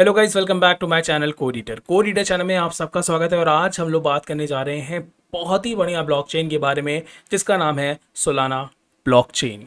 Hello guys welcome back to my channel को reader को reader channel में आप सबका स्वागत है और आज हम लोग बात करने जा रहे हैं बहुत ही बढ़िया ब्लॉकचेन के बारे में जिसका नाम है सोलाना ब्लॉकचेन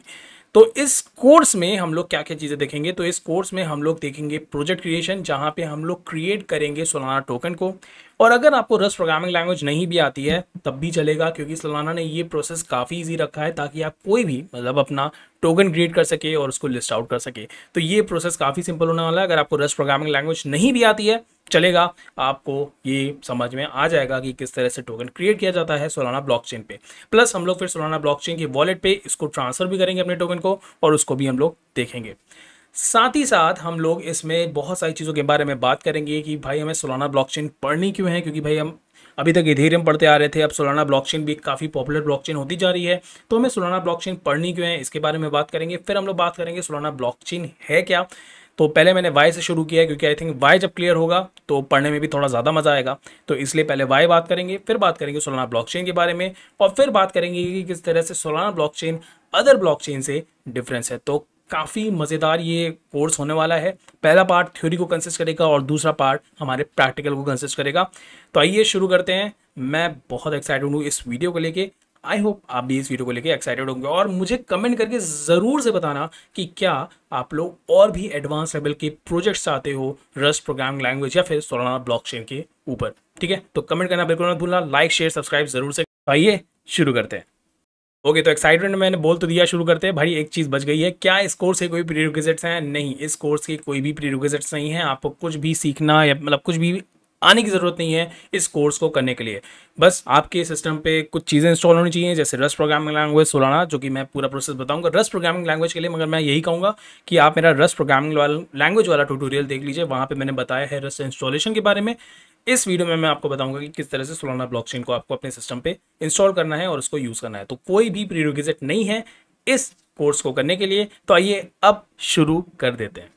तो इस कोर्स में हम लोग क्या क्या चीज़ें देखेंगे तो इस कोर्स में हम लोग देखेंगे प्रोजेक्ट क्रिएशन जहाँ पे हम लोग क्रिएट करेंगे सोलाना टोकन को और अगर आपको रस प्रोग्रामिंग लैंग्वेज नहीं भी आती है तब भी चलेगा क्योंकि सलाना ने ये प्रोसेस काफ़ी ईजी रखा है ताकि आप कोई भी मतलब अपना टोकन क्रिएट कर सके और उसको लिस्ट आउट कर सके तो ये प्रोसेस काफ़ी सिंपल होने वाला है अगर आपको रस प्रोग्रामिंग लैंग्वेज नहीं भी आती है चलेगा आपको ये समझ में आ जाएगा कि किस तरह से टोकन क्रिएट किया जाता है सोलाना ब्लॉकचेन पे प्लस हम लोग फिर सोलाना ब्लॉकचेन के वॉलेट पे इसको ट्रांसफर भी करेंगे अपने टोकन को और उसको भी हम लोग देखेंगे साथ ही साथ हम लोग इसमें बहुत सारी चीज़ों के बारे में बात करेंगे कि भाई हमें सोलाना ब्लॉकचेन पढ़नी क्यों है क्योंकि भाई हम अभी तक इथेरियम पढ़ते आ रहे थे अब सोलाना ब्लॉकचेन भी काफ़ी पॉपुलर ब्लॉकचेन होती जा रही है तो हमें सोलाना ब्लॉकचेन पढ़नी क्यों है इसके बारे में बात करेंगे फिर हम लोग बात करेंगे सोलाना ब्लॉकचेन है क्या तो पहले मैंने वाई से शुरू किया क्योंकि आई थिंक वाई जब क्लियर होगा तो पढ़ने में भी थोड़ा ज़्यादा मज़ा आएगा तो इसलिए पहले वाई बात करेंगे फिर बात करेंगे सोलाना ब्लॉकचेन के बारे में और फिर बात करेंगे कि किस तरह से सोलाना ब्लॉकचेन अदर ब्लॉकचेन से डिफरेंस है तो काफ़ी मज़ेदार ये कोर्स होने वाला है पहला पार्ट थ्योरी को कंसिस्ट करेगा और दूसरा पार्ट हमारे प्रैक्टिकल को कंसिस्ट करेगा तो आइए शुरू करते हैं मैं बहुत एक्साइटेड हूँ इस वीडियो को लेके आई होप आप भी इस वीडियो को लेके एक्साइटेड होंगे और मुझे कमेंट करके ज़रूर से बताना कि क्या आप लोग और भी एडवांस लेवल के प्रोजेक्ट्स चाहते हो रस प्रोग्रामिंग लैंग्वेज या फिर सोलाना ब्लॉक के ऊपर ठीक है तो कमेंट करना बिल्कुल मत भूलना लाइक शेयर सब्सक्राइब जरूर से आइए शुरू करते हैं ओके तो एक्साइटमेंट मैंने बोल तो दिया शुरू करते हैं भाई एक चीज़ बच गई है क्या इस कोर्स के कोई प्री हैं नहीं इस कोर्स के कोई भी प्री नहीं है आपको कुछ भी सीखना या मतलब कुछ भी आने की ज़रूरत नहीं है इस कोर्स को करने के लिए बस आपके सिस्टम पे कुछ चीज़ें इंस्टॉल होनी चाहिए जैसे रस प्रोग्रामिंग लैंग्वेज सोलाना जो कि मैं पूरा प्रोसेस बताऊंगा रस प्रोग्रामिंग लैंग्वेज के लिए मगर मैं यही कहूँगा कि आप मेरा रस प्रोग्रामिंग लैंग्वेज वाला ट्यूटोरियल देख लीजिए वहाँ पर मैंने बताया है रस इंस्टॉलेशन के बारे में इस वीडियो में मैं आपको बताऊंगा कि किस तरह से सोलाना ब्लॉकचेन को आपको अपने सिस्टम पे इंस्टॉल करना है और उसको यूज़ करना है तो कोई भी प्रीरिक्विजिट नहीं है इस कोर्स को करने के लिए तो आइए अब शुरू कर देते हैं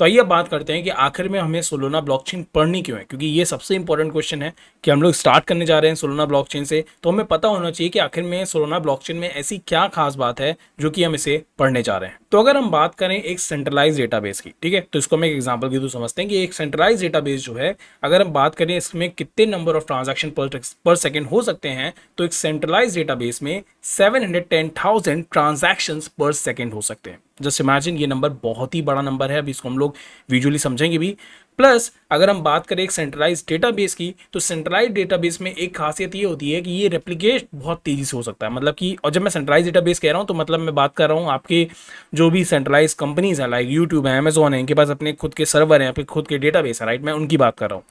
तो आइए बात करते हैं कि आखिर में हमें सोलोना ब्लॉकचेन पढ़नी क्यों है क्योंकि ये सबसे इंपॉर्टेंट क्वेश्चन है कि हम लोग स्टार्ट करने जा रहे हैं सोलोना ब्लॉकचेन से तो हमें पता होना चाहिए कि आखिर में सोलोना ब्लॉकचेन में ऐसी क्या खास बात है जो कि हम इसे पढ़ने जा रहे हैं तो अगर हम बात करें एक सेंट्रलाइज डेटाबेस की ठीक है तो इसको हम एक एग्जाम्पल के थ्रू समझते हैं कि एक सेंट्रलाइज डेटाबेस जो है अगर हम बात करें इसमें कितने number of transaction per second हो सकते हैं तो एक सेंट्रलाइज डेटाबेस में seven hundred ten thousand transaction per second हो सकते हैं जस्ट इमेजिन ये नंबर बहुत ही बड़ा नंबर है अभी इसको हम लोग विजुअली समझेंगे भी प्लस अगर हम बात करें एक सेंट्रलाइज डेटाबेस की तो सेंट्रलाइज डेटाबेस में एक खासियत ये होती है कि ये रेप्लीकेट बहुत तेज़ी से हो सकता है मतलब कि और जब मैं सेंट्रलाइज डेटाबेस कह रहा हूँ तो मतलब मैं बात कर रहा हूँ आपके जो भी सेंट्रलाइज कंपनीज हैं लाइक यूट्यूब है अमेजोन है इनके पास अपने खुद के सर्वर हैं अपने खुद के डेटाबेस है राइट मैं उनकी बात कर रहा हूँ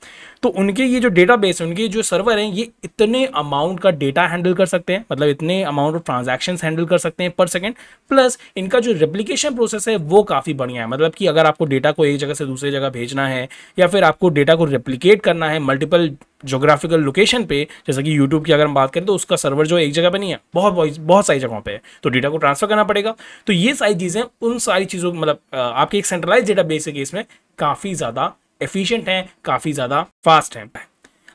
तो उनके ये जो डेटाबेस उनके जो सर्वर हैं ये इतने अमाउंट का डेटा हैंडल कर सकते हैं मतलब इतने अमाउंट ऑफ ट्रांजेक्शन हैंडल कर सकते हैं पर सेकेंड प्लस इनका जो रेप्लीकेशन प्रोसेस है वो काफ़ी बढ़िया है मतलब कि अगर आपको डेटा को एक जगह से दूसरी जगह भेजना है या फिर आपको डेटा को रेप्लीकेट करना है मल्टीपल जोग्राफिकल लोकेशन पे जैसे कि यूट्यूब की अगर हम बात करें तो उसका सर्वर जो एक जगह पे नहीं है बहुत बहुत, सारी जगहों पे है तो डेटा को ट्रांसफर करना पड़ेगा तो ये सारी चीज़ें उन सारी चीज़ों मतलब आपके एक सेंट्रलाइज डेटा बेस के इसमें काफ़ी ज़्यादा एफिशिएंट हैं काफ़ी ज़्यादा फास्ट हैं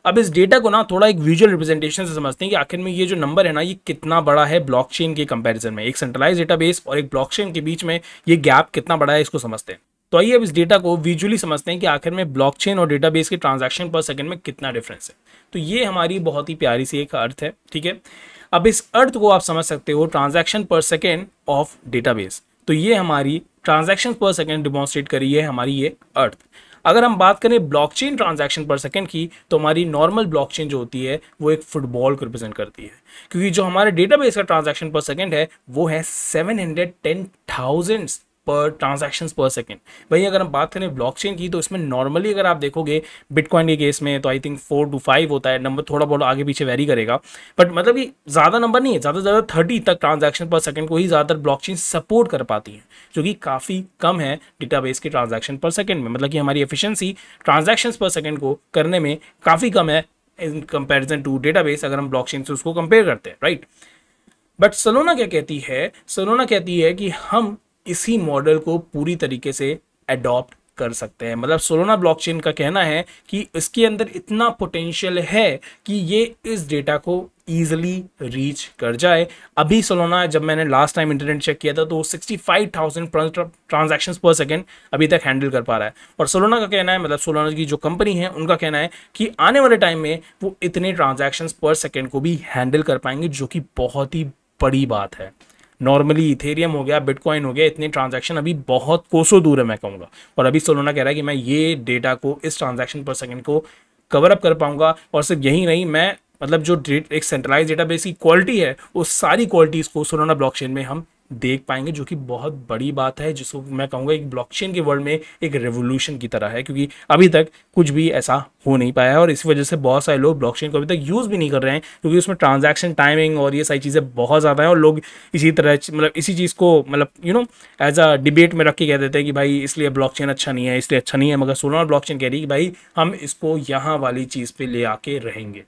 अब इस डेटा को ना थोड़ा एक विजुअल रिप्रेजेंटेशन से समझते हैं कि आखिर में ये जो नंबर है ना ये कितना बड़ा है ब्लॉकचेन के कंपैरिजन में एक सेंट्रलाइज डेटाबेस और एक ब्लॉकचेन के बीच में ये गैप कितना बड़ा है इसको समझते हैं तो आइए अब इस डेटा को विजुअली समझते हैं कि आखिर में ब्लॉकचेन और डेटाबेस के ट्रांजैक्शन पर सेकंड में कितना डिफरेंस है तो ये हमारी बहुत ही प्यारी सी एक अर्थ है ठीक है अब इस अर्थ को आप समझ सकते हो ट्रांजैक्शन पर सेकंड ऑफ डेटाबेस तो ये हमारी ट्रांजैक्शन पर सेकंड डिमॉन्स्ट्रेट करी है हमारी ये अर्थ अगर हम बात करें ब्लॉकचेन ट्रांजैक्शन पर सेकंड की तो हमारी नॉर्मल ब्लॉकचेन जो होती है वो एक फुटबॉल को रिप्रेजेंट करती है क्योंकि जो हमारे डेटाबेस का ट्रांजैक्शन पर सेकंड है वो है seven hundred ten thousand per transaction per second वही अगर हम बात करें ब्लॉकचेन की तो इसमें नॉर्मली अगर आप देखोगे बिटकॉइन के केस में तो I think four two five होता है नंबर थोड़ा बहुत आगे पीछे वेरी करेगा बट मतलब कि ज़्यादा नंबर नहीं है ज़्यादा से ज़्यादा थर्टी तक ट्रांजेक्शन पर सेकेंड को ही ज़्यादातर ब्लॉकचेन सपोर्ट कर पाती है जो कि काफ़ी कम है बेस के ट्रांजेक्शन पर सेकेंड में मतलब कि हमारी एफिशियंसी ट्रांजेक्शन पर सेकेंड को करने में काफ़ी कम है इन कंपेरिजन टू बेस अगर हम ब्लॉकचेन से उसको कंपेयर करते हैं राइट बट सलोना क्या कहती है सलोना कहती है कि हम इसी मॉडल को पूरी तरीके से एडॉप्ट कर सकते हैं मतलब सोलोना ब्लॉकचेन का कहना है कि इसके अंदर इतना पोटेंशियल है कि ये इस डेटा को ईजिली रीच कर जाए अभी सोलोना जब मैंने लास्ट टाइम इंटरनेट चेक किया था तो sixty five thousand transaction per second अभी तक हैंडल कर पा रहा है और सोलोना का कहना है मतलब सोलोना की जो कंपनी है उनका कहना है कि आने वाले टाइम में वो इतने ट्रांजेक्शन पर सेकेंड को भी हैंडल कर पाएंगे जो कि बहुत ही बड़ी बात है नॉर्मली इथेरियम हो गया बिटकॉइन हो गया इतने ट्रांजैक्शन अभी बहुत कोसों दूर है मैं कहूँगा और अभी सोलोना कह रहा है कि मैं ये डेटा को इस ट्रांजैक्शन पर सेकंड को कवर अप कर पाऊंगा और सिर्फ यही नहीं मैं मतलब जो एक सेंट्रलाइज डेटाबेस की क्वालिटी है उस सारी क्वालिटीज़ को सोलोना ब्लॉकचेन में हम देख पाएंगे जो कि बहुत बड़ी बात है जिसको मैं कहूँगा एक ब्लॉकचेन के वर्ल्ड में एक रेवोल्यूशन की तरह है क्योंकि अभी तक कुछ भी ऐसा हो नहीं पाया है और इसी वजह से बहुत सारे लोग ब्लॉकचेन को अभी तक यूज़ भी नहीं कर रहे हैं क्योंकि उसमें ट्रांजैक्शन टाइमिंग और ये सारी चीज़ें बहुत ज़्यादा हैं और लोग इसी तरह मतलब इसी चीज़ को मतलब you know as a debate में रख के कह देते हैं कि भाई इसलिए ब्लॉक अच्छा नहीं है इसलिए अच्छा नहीं है मगर ब्लॉक चेन कह रही है कि भाई हम इसको यहाँ वाली चीज़ पर ले आके रहेंगे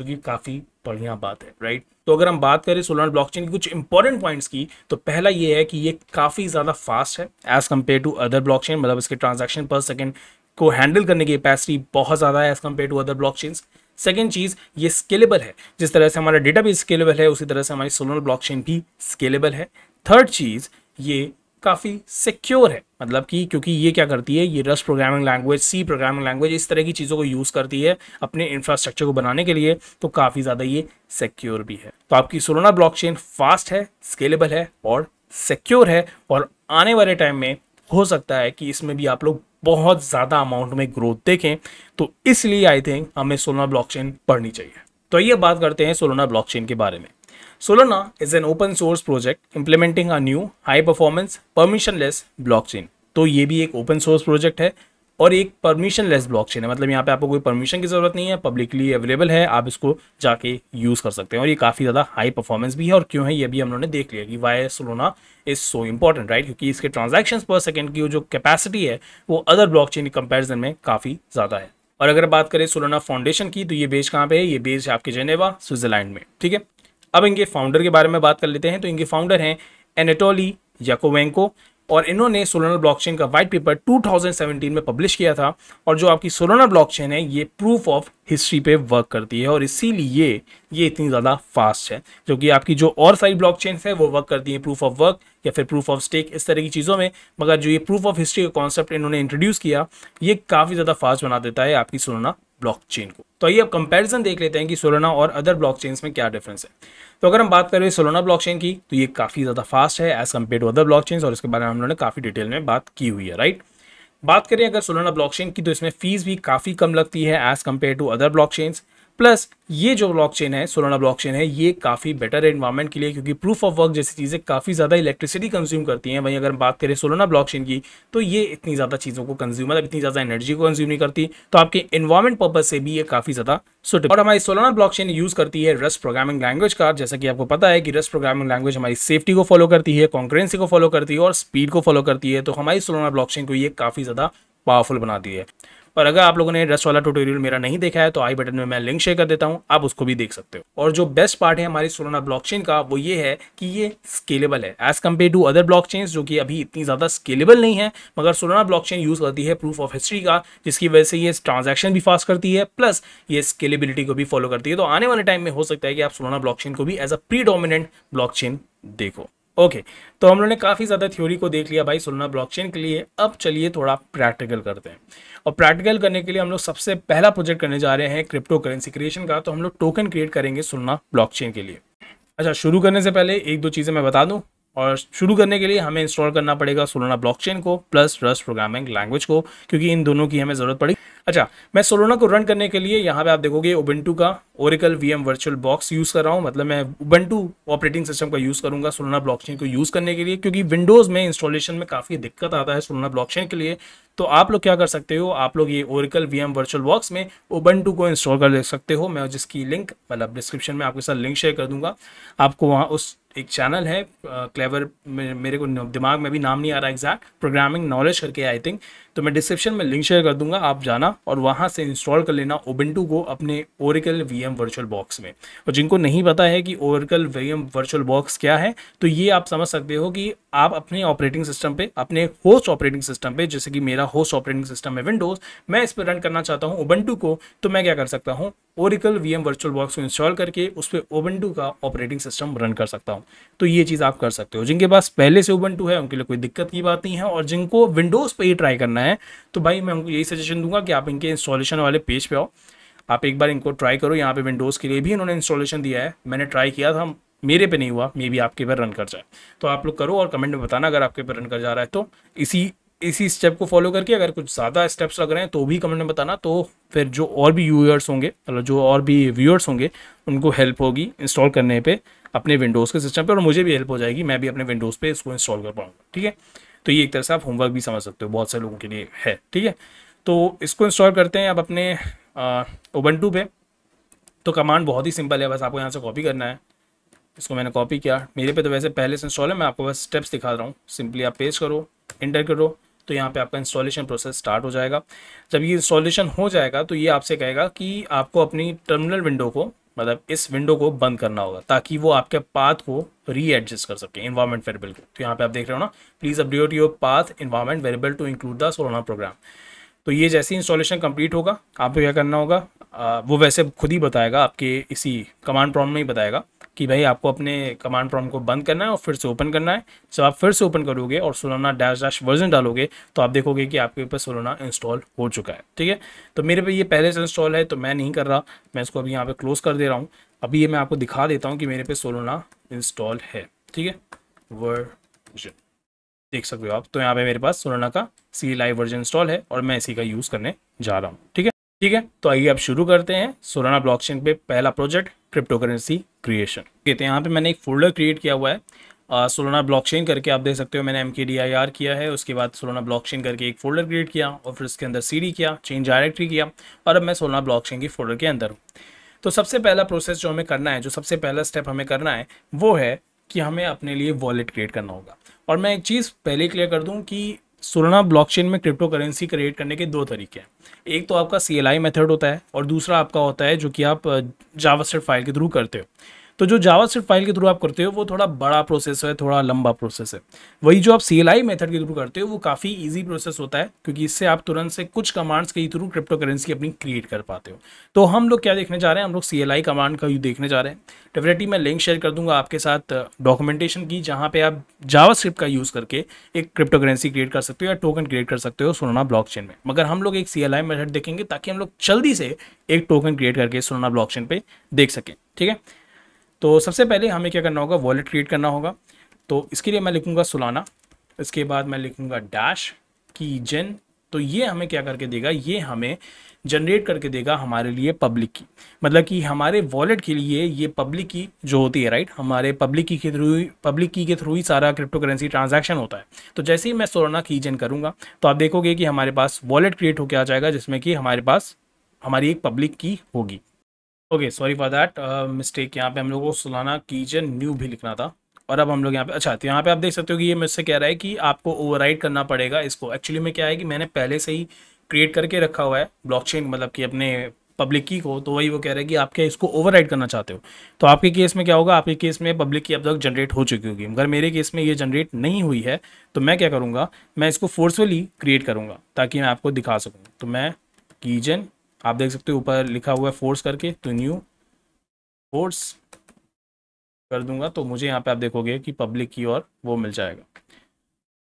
जो कि काफ़ी बढ़िया बात है राइट तो अगर हम बात करें सोलान ब्लॉकचेन की कुछ इंपॉर्टेंट पॉइंट्स की तो पहला ये है कि ये काफ़ी ज़्यादा फास्ट है as compare to other blockchain मतलब इसके ट्रांजेक्शन पर सेकेंड को हैंडल करने की कैपेसिटी बहुत ज़्यादा है as compare to other blockchains second चीज़ ये स्केलेबल है जिस तरह से हमारा डेटा भी स्केलेबल है उसी तरह से हमारी सोलर ब्लॉकचेन भी स्केलेबल है थर्ड चीज़ ये काफ़ी सिक्योर है मतलब कि क्योंकि ये क्या करती है ये Rust programming language C programming language इस तरह की चीज़ों को यूज़ करती है अपने इंफ्रास्ट्रक्चर को बनाने के लिए तो काफ़ी ज़्यादा ये सिक्योर भी है तो आपकी सोलोना ब्लॉकचेन फास्ट है स्केलेबल है और सिक्योर है और आने वाले टाइम में हो सकता है कि इसमें भी आप लोग बहुत ज़्यादा अमाउंट में ग्रोथ देखें तो इसलिए आई थिंक हमें सोलोना ब्लॉक पढ़नी चाहिए तो ये बात करते हैं सोलोना ब्लॉक के बारे में Solana is an open source project implementing a new high performance permissionless blockchain. तो ये भी एक ओपन सोर्स प्रोजेक्ट है और एक परमिशन लेस है मतलब यहाँ पे आपको कोई परमिशन की ज़रूरत नहीं है पब्लिकली अवेलेबल है आप इसको जाके यूज़ कर सकते हैं और ये काफ़ी ज़्यादा हाई परफॉर्मेंस भी है और क्यों है ये भी हम लोगों ने देख लिया कि why Solana is so important right क्योंकि इसके transactions पर second की जो कैपेसिटी है वो अदर blockchain के comparison में काफ़ी ज़्यादा है और अगर बात करें सोलोना फाउंडेशन की तो ये बेस कहाँ पे है ये बेस है आपके जेनेवा स्विट्जरलैंड में ठीक है अब इनके फाउंडर के बारे में बात कर लेते हैं तो इनके फाउंडर हैं एनेटोली याकोवेंको और इन्होंने सोलोना ब्लॉकचेन का वाइट पेपर 2017 में पब्लिश किया था और जो आपकी सोलोना ब्लॉकचेन है ये प्रूफ ऑफ हिस्ट्री पे वर्क करती है और इसीलिए ये इतनी ज़्यादा फास्ट है जो कि आपकी जो और सारी ब्लॉक चेन्स है वो वर्क करती है प्रूफ ऑफ वर्क या फिर प्रूफ ऑफ स्टेक इस तरह की चीज़ों में मगर जो ये प्रूफ ऑफ हिस्ट्री का कॉन्सेप्ट इन्होंने इंट्रोड्यूस किया ये काफ़ी ज़्यादा फास्ट बना देता है आपकी सोलोना ब्लॉक को तो आइए अब कंपेरिजन देख लेते हैं कि सोलोना और अदर ब्लॉक में क्या डिफरेंस है तो अगर हम बात करें सोलोना ब्लॉक की तो ये काफ़ी ज़्यादा फास्ट है as compare to other block और इसके बारे में हम लोगों ने काफ़ी डिटेल में बात की हुई है राइट बात करें अगर सोलाना ब्लॉकचेन की तो इसमें फीस भी काफ़ी कम लगती है as compare to other blockchains plus ये जो ब्लॉकचेन है सोलाना ब्लॉकचेन है ये काफ़ी बेटर है इन्वायरमेंट के लिए क्योंकि प्रूफ ऑफ वर्क जैसी चीज़ें काफ़ी ज़्यादा इलेक्ट्रिसिटी कंज्यूम करती हैं वहीं अगर बात करें सोलाना ब्लॉकचेन की तो ये इतनी ज़्यादा चीज़ों को कंज्यूम मतलब इतनी ज़्यादा एनर्जी को कंज्यूम नहीं करती तो आपके इन्वायरमेंट पर्पज से भी ये काफ़ी ज़्यादा सुटेबल और हमारी सोलाना ब्लॉकचेन यूज़ करती है रस प्रोग्रामिंग लैंग्वेज का जैसा कि आपको पता है कि रस प्रोग्रामिंग लैंग्वेज हमारी सेफ्टी को फॉलो करती है कॉन्क्रेंसी को फॉलो करती है और स्पीड को फॉलो करती है तो हमारी सोलाना ब्लॉकचेन को ये काफ़ी ज़्यादा पावरफुल बनाती है पर अगर आप लोगों ने रस वाला ट्यूटोरियल मेरा नहीं देखा है तो आई बटन में मैं लिंक शेयर कर देता हूँ आप उसको भी देख सकते हो और जो बेस्ट पार्ट है हमारी सोलाना ब्लॉकचेन का वो ये है कि ये स्केलेबल है as compare to other blockchain जो कि अभी इतनी ज़्यादा स्केलेबल नहीं है मगर सोलाना ब्लॉकचेन यूज़ करती है प्रूफ ऑफ हिस्ट्री का जिसकी वजह से ये ट्रांजेक्शन भी फास्ट करती है प्लस ये स्केलेबिलिटी को भी फॉलो करती है तो आने वाले टाइम में हो सकता है कि आप सोलाना ब्लॉकचेन को भी as a predominant blockchain देखो ओके okay, तो हम लोगों ने काफ़ी ज़्यादा थ्योरी को देख लिया भाई सुलना ब्लॉकचेन के लिए अब चलिए थोड़ा प्रैक्टिकल करते हैं और प्रैक्टिकल करने के लिए हम लोग सबसे पहला प्रोजेक्ट करने जा रहे हैं क्रिप्टो करेंसी क्रिएशन का तो हम लोग टोकन क्रिएट करेंगे सुलना ब्लॉकचेन के लिए अच्छा शुरू करने से पहले एक दो चीज़ें मैं बता दूं और शुरू करने के लिए हमें इंस्टॉल करना पड़ेगा सोलोना ब्लॉकचेन को प्लस रस प्रोग्रामिंग लैंग्वेज को क्योंकि इन दोनों की हमें ज़रूरत पड़ेगी अच्छा मैं सोलोना को रन करने के लिए यहाँ पे आप देखोगे ओबेंटू का Oracle V M virtual box use कर रहा हूँ मतलब मैं ओबेंटू ऑपरेटिंग सिस्टम का यूज़ करूँगा सोलोना ब्लॉकचेन को यूज़ करने के लिए क्योंकि विंडोज़ में इंस्टॉलेशन में काफ़ी दिक्कत आता है सोलोना ब्लॉकचेन के लिए तो आप लोग क्या कर सकते हो आप लोग ये Oracle V M virtual box में ओबंटू को इंस्टॉल कर सकते हो मैं जिसकी लिंक मतलब डिस्क्रिप्शन में आपके साथ लिंक शेयर कर दूंगा आपको वहाँ उस एक चैनल है क्लेवर मेरे को दिमाग में भी नाम नहीं आ रहा एग्जैक्ट प्रोग्रामिंग नॉलेज करके आई थिंक तो मैं डिस्क्रिप्शन में लिंक शेयर कर दूंगा आप जाना और वहां से इंस्टॉल कर लेना ओबिंटू को अपने Oracle V M virtual box में और जिनको नहीं पता है कि Oracle V M virtual box क्या है तो ये आप समझ सकते हो कि आप अपने ऑपरेटिंग सिस्टम पे अपने होस्ट ऑपरेटिंग सिस्टम पे जैसे कि मेरा होस्ट ऑपरेटिंग सिस्टम है विंडोज मैं इस पर रन करना चाहता हूँ ओबंटू को तो मैं क्या कर सकता हूँ Oracle V M virtual box को इंस्टॉल करके उस पर ओबंटू का ऑपरेटिंग सिस्टम रन कर सकता हूँ तो ये चीज़ आप कर सकते हो जिनके पास पहले से ओबंटू है उनके लिए कोई दिक्कत की बात नहीं है और जिनको विंडोज़ पर ही ट्राई करना है है तो भाई मैं उनको यही सजेशन दूंगा कि आप इनके इंस्टॉलेशन वाले पेज पे आओ आप एक बार इनको ट्राई करो यहाँ पे विंडोज़ के लिए भी इन्होंने इंस्टॉलेशन दिया है मैंने ट्राई किया था मेरे पे नहीं हुआ मे भी आपके पर रन कर जाए तो आप लोग करो और कमेंट में बताना अगर आपके पर रन कर जा रहा है तो इसी इसी स्टेप को फॉलो करके अगर कुछ ज़्यादा स्टेप्स लग रहे हैं तो भी कमेंट में बताना तो फिर जो और भी यूजर्स होंगे मतलब जो और भी व्यूअर्स होंगे उनको हेल्प होगी इंस्टॉल करने पे अपने विंडोज़ के सिस्टम पे और मुझे भी हेल्प हो जाएगी मैं भी अपने विंडोज़ पे इसको इंस्टॉल कर पाऊँगा ठीक है तो ये एक तरह से आप होमवर्क भी समझ सकते हो बहुत सारे लोगों के लिए है ठीक है तो इसको इंस्टॉल करते हैं आप अपने ओबंटू पे तो कमांड बहुत ही सिंपल है बस आपको यहाँ से कॉपी करना है इसको मैंने कॉपी किया मेरे पे तो वैसे पहले से इंस्टॉल है मैं आपको बस स्टेप्स दिखा रहा हूँ सिंपली आप पेज करो इंटर करो तो यहाँ पे आपका इंस्टॉलेशन प्रोसेस स्टार्ट हो जाएगा जब ये इंस्टॉलेशन हो जाएगा तो ये आपसे कहेगा कि आपको अपनी टर्मिनल विंडो को मतलब इस विंडो को बंद करना होगा ताकि वो आपके पाथ को री एडजस्ट कर सके इन्वायरमेंट वेरिएबल को तो यहाँ पे आप देख रहे हो ना please update your path environment variable to include the Solana program तो ये जैसे इंस्टॉलेशन कंप्लीट होगा आपको क्या करना होगा आ, वो वैसे खुद ही बताएगा आपके इसी कमांड प्रॉम्प्ट में ही बताएगा कि भाई आपको अपने कमांड प्रॉम्प्ट को बंद करना है और फिर से ओपन करना है जब आप फिर से ओपन करोगे और सोलोना डैश डैश वर्जन डालोगे तो आप देखोगे कि आपके ऊपर सोलोना इंस्टॉल हो चुका है ठीक है तो मेरे पे ये पहले से इंस्टॉल है तो मैं नहीं कर रहा मैं इसको अभी यहाँ पे क्लोज कर दे रहा हूँ अभी ये मैं आपको दिखा देता हूँ कि मेरे पे सोलोना इंस्टॉल है ठीक है वर्जन देख सकते हो आप तो यहाँ पे मेरे पास सोलाना का सी लाइव वर्जन इंस्टॉल है और मैं इसी का यूज़ करने जा रहा हूँ ठीक है ठीक है तो आइए अब शुरू करते हैं सोलाना ब्लॉकचेन पे पहला प्रोजेक्ट क्रिप्टो करेंसी क्रिएशन कहते हैं यहाँ पे मैंने एक फोल्डर क्रिएट किया हुआ है सोलाना ब्लॉकचेन करके आप देख सकते हो मैंने एम किया है उसके बाद सोलाना ब्लॉकचेन करके एक फोल्डर क्रिएट किया और फिर उसके अंदर सी किया चेंज डायरेक्टरी किया और अब मैं सोलाना ब्लॉकचेन की फोल्डर के अंदर हूँ तो सबसे पहला प्रोसेस जो हमें करना है जो सबसे पहला स्टेप हमें करना है वो है कि हमें अपने लिए वॉलेट क्रिएट करना होगा और मैं एक चीज़ पहले क्लियर कर दूं कि सोलना ब्लॉकचेन में क्रिप्टो करेंसी क्रिएट करने के दो तरीके हैं एक तो आपका सी मेथड होता है और दूसरा आपका होता है जो कि आप जावास्ट uh, फाइल के थ्रू करते हो तो जो जावा स्क्रिप्ट फाइल के थ्रू आप करते हो वो थोड़ा बड़ा प्रोसेस है थोड़ा लंबा प्रोसेस है वही जो आप सी मेथड के थ्रू करते हो वो काफ़ी ईजी प्रोसेस होता है क्योंकि इससे आप तुरंत से कुछ कमांड्स के थ्रू क्रिप्टो करेंसी अपनी क्रिएट कर पाते हो तो हम लोग क्या देखने जा रहे हैं हम लोग सी कमांड का यू देखने जा रहे हैं डेफिनेटली मैं लिंक शेयर कर दूंगा आपके साथ डॉक्यूमेंटेशन uh, की जहाँ पे आप जावा का यूज़ करके एक क्रिप्टो करेंसी क्रिएट कर सकते हो या टोकन क्रिएट कर सकते हो सोनाना ब्लॉकचेन में मगर हम लोग एक सी मेथड देखेंगे ताकि हम लोग जल्दी से एक टोकन क्रिएट करके सोनाना ब्लॉकचेन पे देख सकें ठीक है तो सबसे पहले हमें क्या करना होगा वॉलेट क्रिएट करना होगा तो इसके लिए मैं लिखूँगा सुलाना इसके बाद मैं लिखूँगा डैश की जेन तो ये हमें क्या करके देगा ये हमें जनरेट करके देगा हमारे लिए पब्लिक की मतलब कि हमारे वॉलेट के लिए ये पब्लिक की जो होती है राइट हमारे पब्लिक की के थ्रू पब्लिक की के थ्रू ही सारा क्रिप्टो करेंसी ट्रांजेक्शन होता है तो जैसे ही मैं सोना की जन करूँगा तो आप देखोगे कि हमारे पास वॉलेट क्रिएट होकर आ जाएगा जिसमें कि हमारे पास हमारी एक पब्लिक की होगी okay sorry for that mistake यहाँ पे हम लोग को सुलाना कीजन न्यू भी लिखना था और अब हम लोग यहाँ पे अच्छा तो यहाँ पे आप देख सकते हो कि ये मुझसे कह रहा है कि आपको ओवरराइड करना पड़ेगा इसको एक्चुअली में क्या है कि मैंने पहले से ही क्रिएट करके रखा हुआ है ब्लॉकचेन मतलब कि अपने पब्लिक की को तो वही वो कह रहा है कि आप क्या इसको ओवर करना चाहते हो तो आपके केस में क्या होगा आपके केस में पब्लिक की अब तक जनरेट हो चुकी होगी अगर मेरे केस में ये जनरेट नहीं हुई है तो मैं क्या करूँगा मैं इसको फोर्सफुली क्रिएट करूँगा ताकि मैं आपको दिखा सकूँ तो मैं कीजन आप देख सकते हो ऊपर लिखा हुआ है फोर्स करके तो न्यू फोर्स कर दूंगा तो मुझे यहाँ पे आप देखोगे कि पब्लिक की और वो मिल जाएगा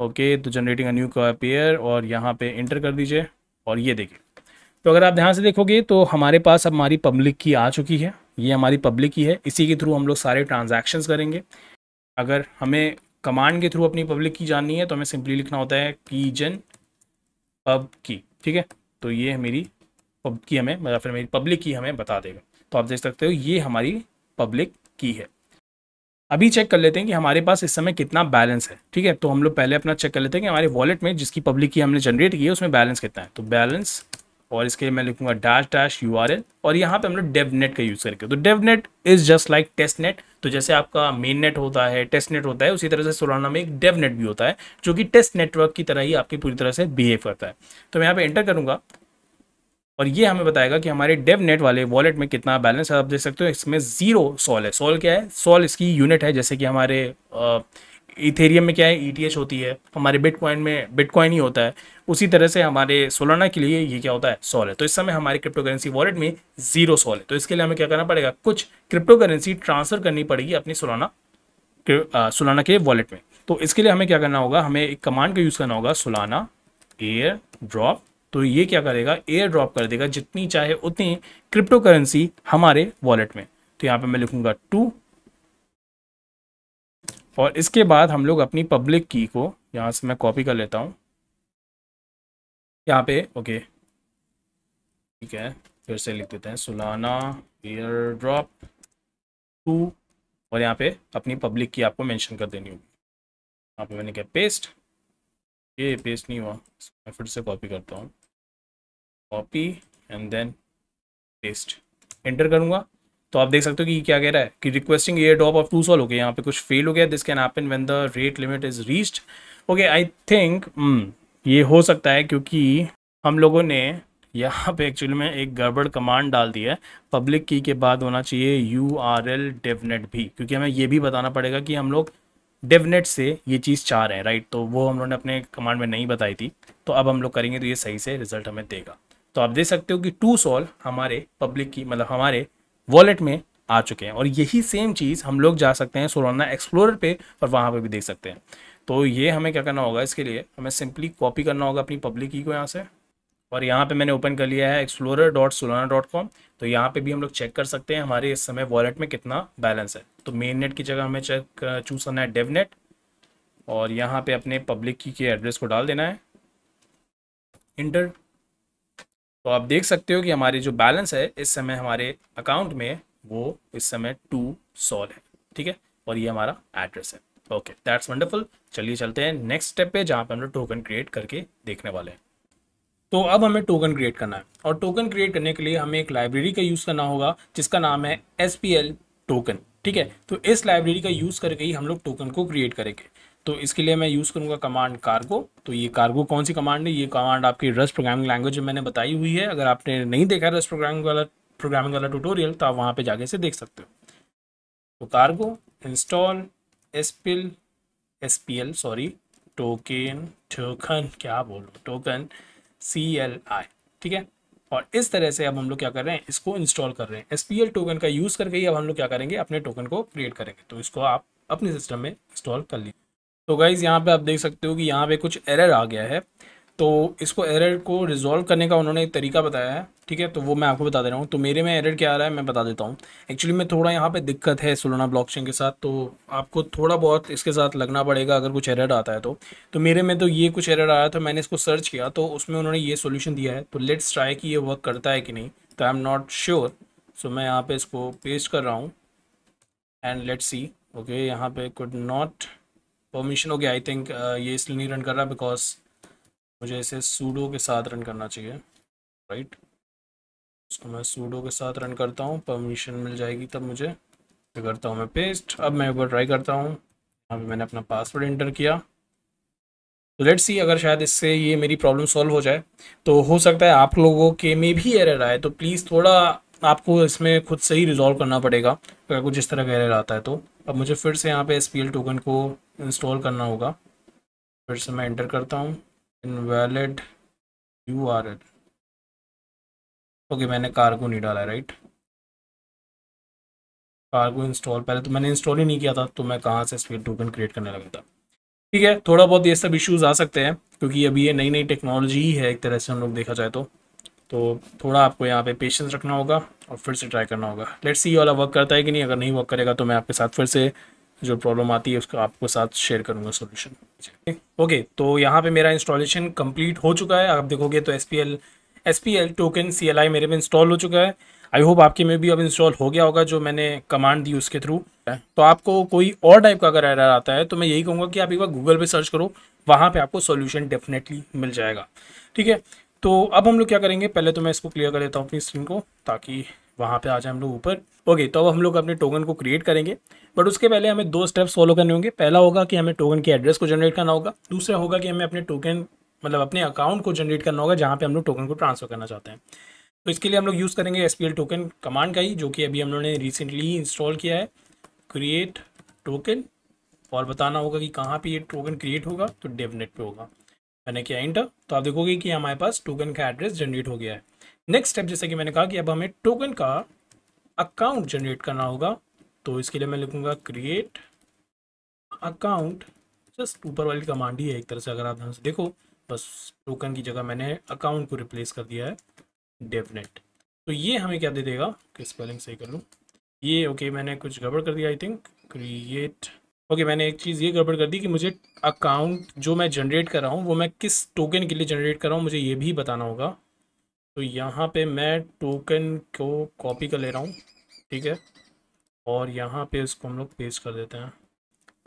ओके तो जनरेटिंग अ न्यू पेयर और यहाँ पे इंटर कर दीजिए और ये देखिए तो अगर आप ध्यान से देखोगे तो हमारे पास अब हमारी पब्लिक की आ चुकी है ये हमारी पब्लिक की है इसी के थ्रू हम लोग सारे ट्रांजेक्शन करेंगे अगर हमें कमांड के थ्रू अपनी पब्लिक की जाननी है तो हमें सिंपली लिखना होता है की जन पब की ठीक है तो ये है मेरी की हमें या फिर मेरी पब्लिक की हमें बता देगा तो आप देख सकते हो ये हमारी पब्लिक की है अभी चेक कर लेते हैं कि हमारे पास इस समय कितना बैलेंस है ठीक है तो हम लोग पहले अपना चेक कर लेते हैं कि हमारे वॉलेट में जिसकी पब्लिक की हमने जनरेट की है उसमें बैलेंस कितना है तो बैलेंस और इसके लिए मैं लिखूंगा डैश डैश यू और यहाँ पे हम लोग डेवनेट का यूज़ करके तो devnet is just like test net तो जैसे आपका मेन नेट होता है टेस्ट नेट होता है उसी तरह से सोलाना में एक डेवनेट भी होता है जो कि टेस्ट नेटवर्क की तरह ही आपकी पूरी तरह से बिहेव करता है तो मैं यहाँ पे एंटर करूँगा और ये हमें बताएगा कि हमारे डेव नेट वाले वॉलेट में कितना बैलेंस है आप देख सकते हो इसमें ज़ीरो सॉल है सॉल क्या है सॉल इसकी यूनिट है जैसे कि हमारे इथेरियम में क्या है ई e होती है हमारे बिटकॉइन में बिटकॉइन ही होता है उसी तरह से हमारे सोलाना के लिए ये क्या होता है सॉल है तो इस समय हमारे क्रिप्टो करेंसी वॉलेट में जीरो सॉल है तो इसके लिए हमें क्या करना पड़ेगा कुछ क्रिप्टो करेंसी ट्रांसफ़र करनी पड़ेगी अपनी सोलाना सोलाना के वॉलेट में तो इसके लिए हमें क्या करना होगा हमें एक कमांड का यूज़ करना होगा सोलाना एयर ड्रॉप तो ये क्या करेगा एयर ड्रॉप कर देगा जितनी चाहे उतनी क्रिप्टो करेंसी हमारे वॉलेट में तो यहाँ पे मैं लिखूंगा टू और इसके बाद हम लोग अपनी पब्लिक की को यहाँ से मैं कॉपी कर लेता हूँ यहाँ पे ओके ठीक है फिर से लिख देते हैं सुलाना एयर ड्रॉप टू और यहाँ पे अपनी पब्लिक की आपको मेंशन कर देनी होगी यहाँ पे मैंने क्या पेस्ट ये पेस्ट नहीं हुआ मैं फिर से कॉपी करता हूँ copy and then paste enter करूँगा तो आप देख सकते हो कि ये क्या कह रहा है कि requesting airdrop of two SOL हो गया यहाँ पे कुछ फेल हो गया this can happen when the rate limit is reached okay I think ये हो सकता है क्योंकि हम लोगों ने यहाँ पे एक्चुअली में एक गड़बड़ कमांड डाल दी है पब्लिक की के बाद होना चाहिए यू आर एल डेवनेट भी क्योंकि हमें ये भी बताना पड़ेगा कि हम लोग डेवनेट से ये चीज़ चाह रहे हैं राइट तो वो हम लोगों ने अपने कमांड में नहीं बताई थी तो अब हम लोग करेंगे तो ये सही से रिजल्ट हमें देगा तो आप देख सकते हो कि टू सॉल्व हमारे पब्लिक की मतलब हमारे वॉलेट में आ चुके हैं और यही सेम चीज़ हम लोग जा सकते हैं सोलाना एक्सप्लोरर पे और वहाँ पे भी देख सकते हैं तो ये हमें क्या करना होगा इसके लिए हमें सिंपली कॉपी करना होगा अपनी पब्लिक की को यहाँ से और यहाँ पे मैंने ओपन कर लिया है explore dot Solana dot com तो यहाँ पे भी हम लोग चेक कर सकते हैं हमारे इस समय वॉलेट में कितना बैलेंस है तो मेन नेट की जगह हमें चेक चूज करना है डेवनेट और यहाँ पे अपने पब्लिक की के एड्रेस को डाल देना है इंटर तो आप देख सकते हो कि हमारे जो बैलेंस है इस समय हमारे अकाउंट में वो इस समय टू सॉल है ठीक है और ये हमारा एड्रेस है ओके दैट्स वंडरफुल चलिए चलते हैं नेक्स्ट स्टेप पे जहाँ पे हम लोग टोकन क्रिएट करके देखने वाले हैं तो अब हमें टोकन क्रिएट करना है और टोकन क्रिएट करने के लिए हमें एक लाइब्रेरी का यूज़ करना होगा जिसका नाम है एस टोकन ठीक है तो इस लाइब्रेरी का यूज़ करके ही हम लोग टोकन को क्रिएट करेंगे तो इसके लिए मैं यूज़ करूँगा कमांड कार्गो तो ये कार्गो कौन सी कमांड है ये कमांड आपकी रस प्रोग्रामिंग लैंग्वेज में मैंने बताई हुई है अगर आपने नहीं देखा रस प्रोग्रामिंग वाला प्रोग्रामिंग वाला ट्यूटोरियल तो आप वहाँ पर जाके से देख सकते हो तो cargo install P L sorry token token क्या बोलो टोकन सी एल आई ठीक है और इस तरह से अब हम लोग क्या कर रहे हैं इसको इंस्टॉल कर रहे हैं एस पी एल टोकन का यूज़ करके ही अब हम लोग क्या करेंगे अपने टोकन को क्रिएट करेंगे तो इसको आप अपने सिस्टम में इंस्टॉल कर लीजिए तो गाइज़ यहाँ पे आप देख सकते हो कि यहाँ पे कुछ एरर आ गया है तो इसको एरर को रिजोल्व करने का उन्होंने एक तरीका बताया है ठीक है तो वो मैं आपको बता दे रहा हूँ तो मेरे में एरर क्या आ रहा है मैं बता देता हूँ एक्चुअली में थोड़ा यहाँ पे दिक्कत है सोलोना ब्लॉकचेन के साथ तो आपको थोड़ा बहुत इसके साथ लगना पड़ेगा अगर कुछ एरर आता है तो तो मेरे में तो ये कुछ एरर आया था मैंने इसको सर्च किया तो उसमें उन्होंने ये सोल्यूशन दिया है तो लेट्स ट्राई कि ये वर्क करता है कि नहीं तो I am not sure so मैं यहाँ पर इसको पेस्ट कर रहा हूँ एंड लेट्स सी ओके यहाँ पे could not permission okay I think ये इसलिए नहीं रन कर रहा बिकॉज मुझे इसे सूडो के साथ रन करना चाहिए राइट right? उसको तो मैं सूडो के साथ रन करता हूँ परमिशन मिल जाएगी तब मुझे करता हूँ मैं पेस्ट अब मैं एक बार ट्राई करता हूँ अब मैंने अपना पासवर्ड इंटर किया तो लेट्स सी अगर शायद इससे ये मेरी प्रॉब्लम सॉल्व हो जाए तो हो सकता है आप लोगों के में भी एरर आए तो प्लीज़ थोड़ा आपको इसमें खुद से ही रिजॉल्व करना पड़ेगा अगर कुछ इस तरह का एरर आता है तो अब मुझे फिर से यहाँ पे एस टोकन को इंस्टॉल करना होगा फिर से मैं इंटर करता हूँ invalid U R L okay मैंने कार्गो नहीं डाला राइट कार्गो इंस्टॉल पहले तो मैंने इंस्टॉल ही नहीं किया था तो मैं कहाँ से स्पीड टोकन क्रिएट करने लगा था ठीक है थोड़ा बहुत ये सब इश्यूज आ सकते हैं क्योंकि अभी ये नई नई टेक्नोलॉजी ही है एक तरह से हम लोग देखा जाए तो तो थोड़ा आपको यहाँ पे पेशेंस रखना होगा और फिर से ट्राई करना होगा लेट्स सी वाला वर्क करता है कि नहीं अगर नहीं वर्क करेगा तो मैं आपके साथ फिर से जो प्रॉब्लम आती है उसको आपको साथ शेयर करूँगा सोल्यूशन ओके तो यहाँ पे मेरा इंस्टॉलेशन कंप्लीट हो चुका है आप देखोगे तो S S P L token C L I मेरे में इंस्टॉल हो चुका है आई होप आपके में भी अब इंस्टॉल हो गया होगा जो मैंने कमांड दी उसके थ्रू तो आपको कोई और टाइप का अगर एरर आता है तो मैं यही कहूँगा कि आप एक बार गूगल पे सर्च करो वहाँ पे आपको सॉल्यूशन डेफिनेटली मिल जाएगा ठीक है तो अब हम लोग क्या करेंगे पहले तो मैं इसको क्लियर कर देता हूँ अपनी स्क्रीन को ताकि वहाँ पे आ जाए हम लोग ऊपर ओके तो अब हम लोग अपने टोकन को क्रिएट करेंगे बट उसके पहले हमें दो स्टेप्स फॉलो करने होंगे पहला होगा कि हमें टोकन के एड्रेस को जनरेट करना होगा दूसरा होगा कि हमें अपने टोकन मतलब अपने अकाउंट को जनरेट करना होगा जहाँ पे हम लोग टोकन को ट्रांसफर करना चाहते हैं तो इसके लिए हम लोग यूज़ करेंगे एस टोकन कमांड का ही जो कि अभी हम लोगों ने रिसेंटली इंस्टॉल किया है क्रिएट टोकन और बताना होगा कि कहाँ पे ये टोकन क्रिएट होगा तो डेवनेट पे होगा मैंने किया इंटर तो आप देखोगे कि हमारे पास टोकन का एड्रेस जनरेट हो गया है नेक्स्ट स्टेप जैसे कि मैंने कहा कि अब हमें टोकन का अकाउंट जनरेट करना होगा तो इसके लिए मैं लिखूंगा क्रिएट अकाउंट जस्ट ऊपर वाली कमांड ही है एक तरह से अगर आप देखो बस टोकन की जगह मैंने अकाउंट को रिप्लेस कर दिया है डेफिनेट तो ये हमें क्या दे देगा कि स्पेलिंग सही कर लूँ ये ओके okay, मैंने कुछ गड़बड़ कर दिया आई थिंक क्रिएट ओके मैंने एक चीज़ ये गड़बड़ कर दी कि मुझे अकाउंट जो मैं जनरेट कर रहा हूँ वो मैं किस टोकन के लिए जनरेट कर रहा हूँ मुझे ये भी बताना होगा तो यहाँ पे मैं टोकन को कॉपी कर ले रहा हूँ ठीक है और यहाँ पे उसको हम लोग पेस्ट कर देते हैं